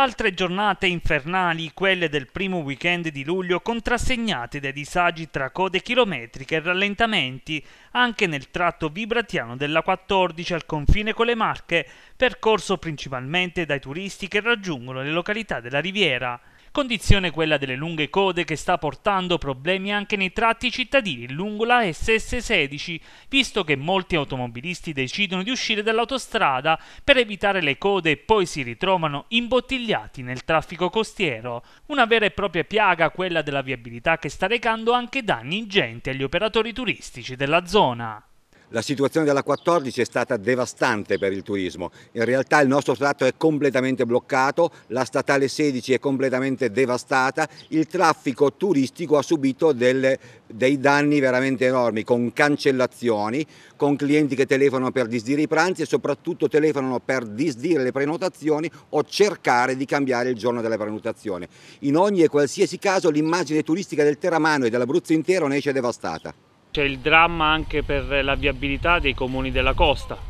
Altre giornate infernali, quelle del primo weekend di luglio, contrassegnate dai disagi tra code chilometriche e rallentamenti, anche nel tratto vibratiano della 14 al confine con le Marche, percorso principalmente dai turisti che raggiungono le località della riviera. Condizione quella delle lunghe code che sta portando problemi anche nei tratti cittadini lungo la SS16, visto che molti automobilisti decidono di uscire dall'autostrada per evitare le code e poi si ritrovano imbottigliati nel traffico costiero. Una vera e propria piaga quella della viabilità che sta recando anche danni ingenti agli operatori turistici della zona. La situazione della 14 è stata devastante per il turismo, in realtà il nostro tratto è completamente bloccato, la statale 16 è completamente devastata, il traffico turistico ha subito delle, dei danni veramente enormi con cancellazioni, con clienti che telefonano per disdire i pranzi e soprattutto telefonano per disdire le prenotazioni o cercare di cambiare il giorno della prenotazione. In ogni e qualsiasi caso l'immagine turistica del Teramano e dell'Abruzzo intero ne esce devastata c'è il dramma anche per la viabilità dei comuni della costa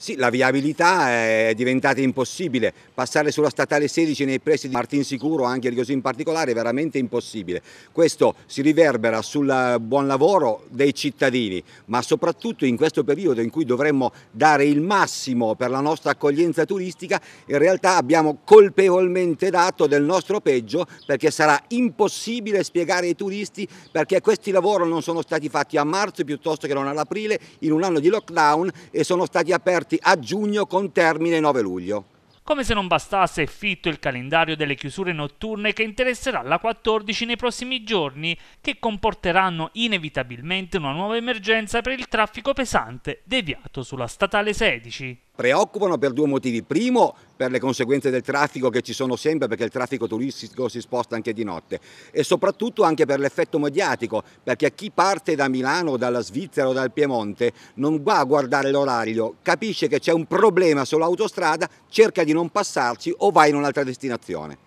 sì, la viabilità è diventata impossibile, passare sulla statale 16 nei pressi di Martinsicuro, anche così in particolare, è veramente impossibile. Questo si riverbera sul buon lavoro dei cittadini, ma soprattutto in questo periodo in cui dovremmo dare il massimo per la nostra accoglienza turistica, in realtà abbiamo colpevolmente dato del nostro peggio perché sarà impossibile spiegare ai turisti perché questi lavori non sono stati fatti a marzo piuttosto che non ad in un anno di lockdown e sono stati aperti aperti a giugno con termine 9 luglio. Come se non bastasse, è fitto il calendario delle chiusure notturne che interesserà la 14 nei prossimi giorni, che comporteranno inevitabilmente una nuova emergenza per il traffico pesante deviato sulla statale 16 preoccupano per due motivi. Primo, per le conseguenze del traffico che ci sono sempre, perché il traffico turistico si sposta anche di notte, e soprattutto anche per l'effetto mediatico, perché chi parte da Milano, dalla Svizzera o dal Piemonte non va a guardare l'orario, capisce che c'è un problema sull'autostrada, cerca di non passarci o va in un'altra destinazione.